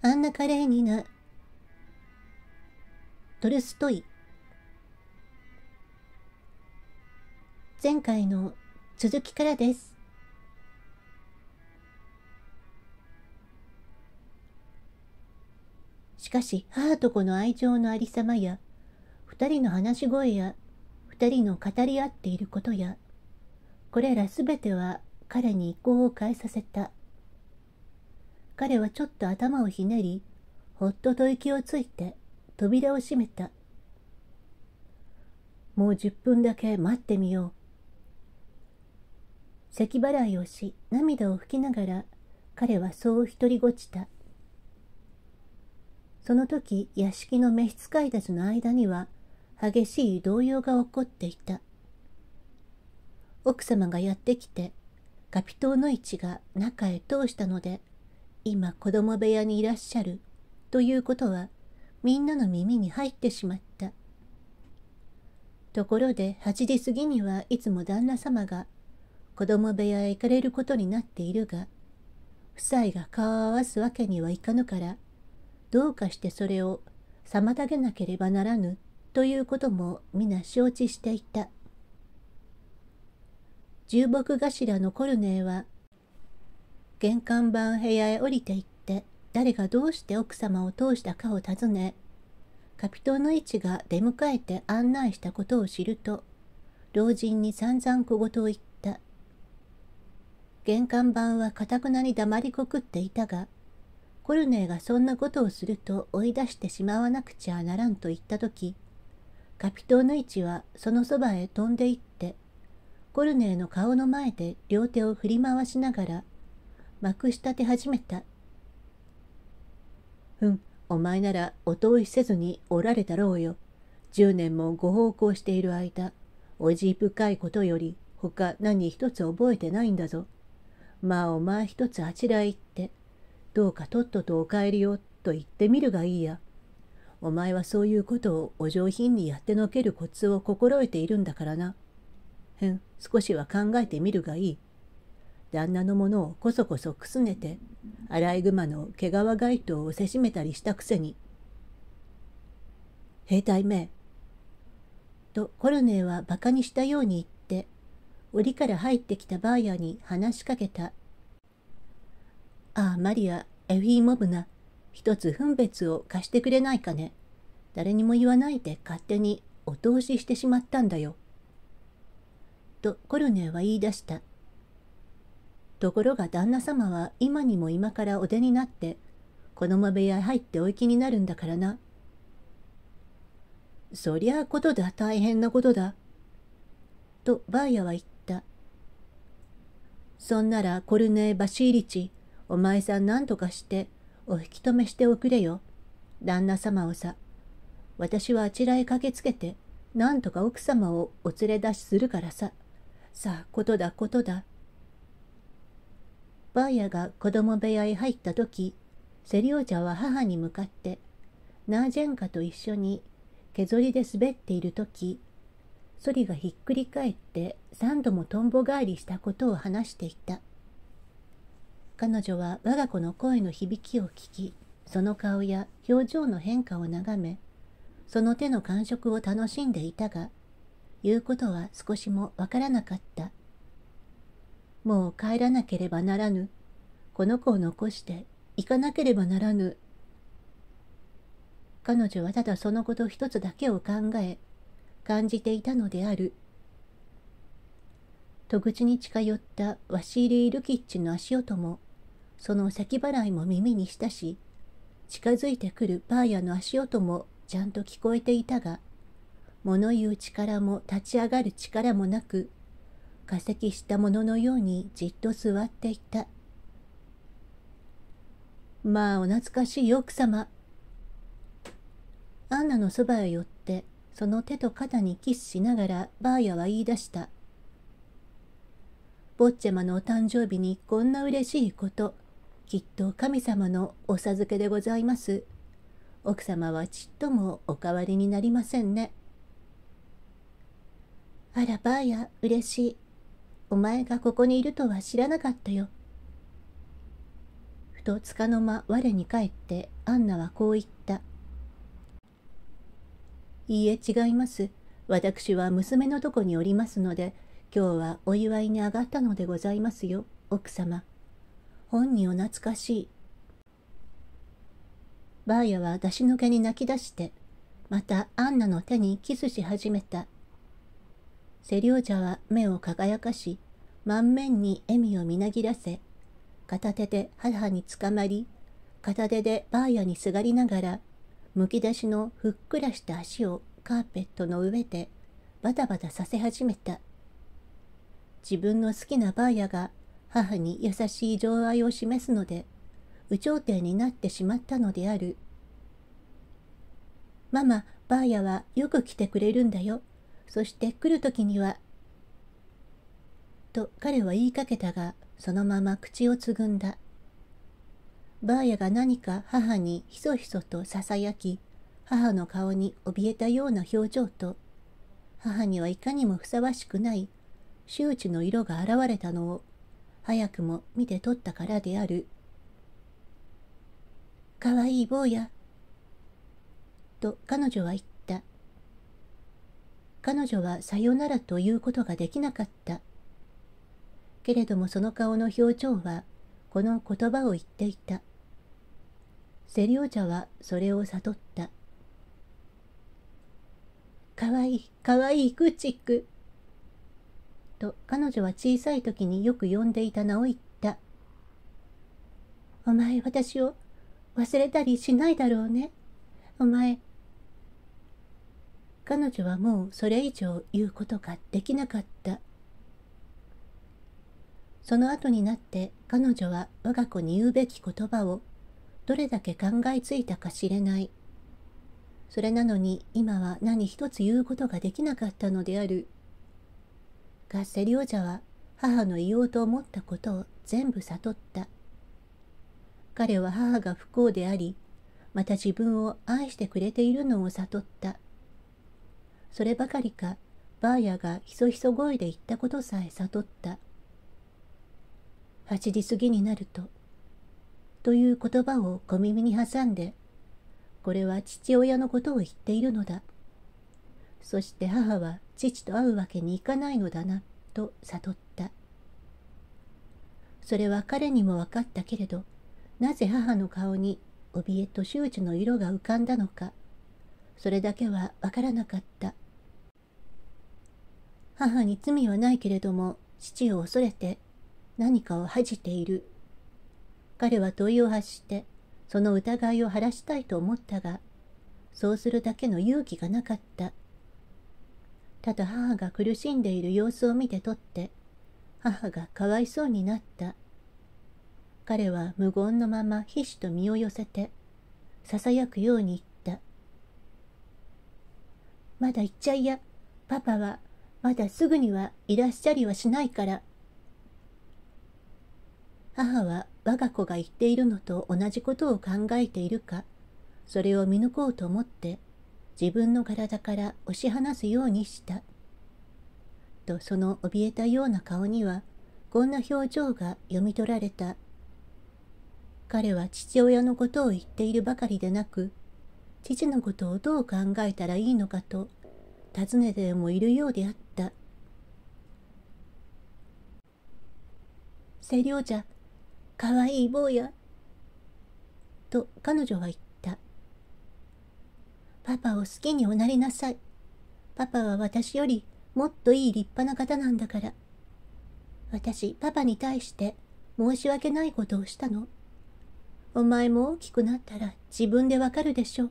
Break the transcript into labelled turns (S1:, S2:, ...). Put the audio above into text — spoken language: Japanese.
S1: あんな華麗にな。トルストイ。前回の続きからです。しかし母と子の愛情のありさまや、二人の話し声や、二人の語り合っていることや、これらすべては彼に意向を変えさせた。彼はちょっと頭をひねり、ほっと吐息をついて扉を閉めた。もう10分だけ待ってみよう。咳払いをし、涙を拭きながら、彼はそう独りごちた。その時、屋敷の召使いたちの間には、激しい動揺が起こっていた。奥様がやってきて、カピ島のチが中へ通したので、今子供部屋にいらっしゃるということはみんなの耳に入ってしまったところで8時過ぎにはいつも旦那様が子供部屋へ行かれることになっているが夫妻が顔を合わすわけにはいかぬからどうかしてそれを妨げなければならぬということも皆承知していた。重木頭のコルネーは玄関版部屋へ降りていって誰がどうして奥様を通したかを尋ねカピトの位置が出迎えて案内したことを知ると老人に散々小言を言った玄関版はかたくなに黙りこくっていたがコルネーがそんなことをすると追い出してしまわなくちゃならんと言った時カピトの位イチはそのそばへ飛んで行ってコルネーの顔の前で両手を振り回しながらまくし立て始めた。うん、お前ならお通しせずにおられたろうよ。十年もご奉公している間、おじい深いことより他何一つ覚えてないんだぞ。まあお前一つあちらへ行って、どうかとっととお帰りをと言ってみるがいいや。お前はそういうことをお上品にやってのけるコツを心得ているんだからな。へん、少しは考えてみるがいい。旦那のものをこそこそくすねてアライグマの毛皮街灯をせしめたりしたくせに「兵隊め」とコロネーは馬鹿にしたように言って檻から入ってきたバーヤに話しかけた「ああマリアエフィーモブナ一つ分別を貸してくれないかね誰にも言わないで勝手にお通ししてしまったんだよ」とコロネーは言い出したところが旦那様は今にも今からお出になってこまま部屋へ入ってお行きになるんだからな。そりゃあことだ大変なことだ。とバあやは言った。そんならコルネー・バシーリチ、お前さん何とかしてお引き止めしておくれよ。旦那様をさ。私はあちらへ駆けつけて、何とか奥様をお連れ出しするからさ。さあ、ことだことだ。ばあやが子供部屋へ入った時セリオャは母に向かってナージェンカと一緒に削りで滑っている時ソリがひっくり返って三度もトンボ返りしたことを話していた彼女は我が子の声の響きを聞きその顔や表情の変化を眺めその手の感触を楽しんでいたが言うことは少しもわからなかったもう帰らなければならぬ。この子を残して行かなければならぬ。彼女はただそのこと一つだけを考え、感じていたのである。戸口に近寄ったワシーリー・ルキッチの足音も、その先払いも耳にしたし、近づいてくるパーヤの足音もちゃんと聞こえていたが、物言う力も立ち上がる力もなく、化石したもののようにじっと座っていた。まあお懐かしい奥様。アンナのそばへ寄って、その手と肩にキスしながらバーヤは言い出した。坊ちゃまのお誕生日にこんな嬉しいこと、きっと神様のお授けでございます。奥様はちっともお変わりになりませんね。あらばあや、嬉しい。お前がここにいるとは知らなかったよ。ふとつかの間我に返ってアンナはこう言った。いいえ違います。私は娘のとこにおりますので、今日はお祝いに上がったのでございますよ、奥様。本人を懐かしい。ばあやは出しのけに泣き出して、またアンナの手にキスし始めた。セリョージャは目を輝かし、満面に笑みをみなぎらせ、片手で母につかまり、片手でバーヤにすがりながら、むき出しのふっくらした足をカーペットの上でバタバタさせ始めた。自分の好きなバーヤが母に優しい情愛を示すので、有頂天になってしまったのである。ママ、バーヤはよく来てくれるんだよ。そして来る時には。と彼は言いかけたが、そのまま口をつぐんだ。ばあやが何か母にひそひそとささやき、母の顔に怯えたような表情と、母にはいかにもふさわしくない周知の色が現れたのを、早くも見て取ったからである。かわいい坊や。と彼女は言っ彼女はさよならということができなかった。けれどもその顔の表情は、この言葉を言っていた。セリオジャはそれを悟った。かわいい、かわいい、グチク。と彼女は小さい時によく呼んでいた名を言った。お前私を忘れたりしないだろうね。お前彼女はもうそれ以上言うことができなかったその後になって彼女は我が子に言うべき言葉をどれだけ考えついたか知れないそれなのに今は何一つ言うことができなかったのであるガッセリ王者は母の言おうと思ったことを全部悟った彼は母が不幸でありまた自分を愛してくれているのを悟ったそればかりかばあやがひそひそ声で言ったことさえ悟った8時過ぎになるとという言葉を小耳に挟んでこれは父親のことを言っているのだそして母は父と会うわけにいかないのだなと悟ったそれは彼にも分かったけれどなぜ母の顔に怯えと周知の色が浮かんだのかそれだけは分からなかった母に罪はないけれども、父を恐れて、何かを恥じている。彼は問いを発して、その疑いを晴らしたいと思ったが、そうするだけの勇気がなかった。ただ母が苦しんでいる様子を見て取って、母がかわいそうになった。彼は無言のまま皮脂と身を寄せて、ささやくように言った。まだ言っちゃいや、パパはまだすぐにはいらっしゃりはしないから。母は我が子が言っているのと同じことを考えているか、それを見抜こうと思って、自分の体から押し放すようにした。とその怯えたような顔には、こんな表情が読み取られた。彼は父親のことを言っているばかりでなく、父のことをどう考えたらいいのかと尋ねてもいるようであった。清涼茶、かわいい坊や。と彼女は言った。パパを好きにおなりなさい。パパは私よりもっといい立派な方なんだから。私、パパに対して申し訳ないことをしたの。お前も大きくなったら自分でわかるでしょう。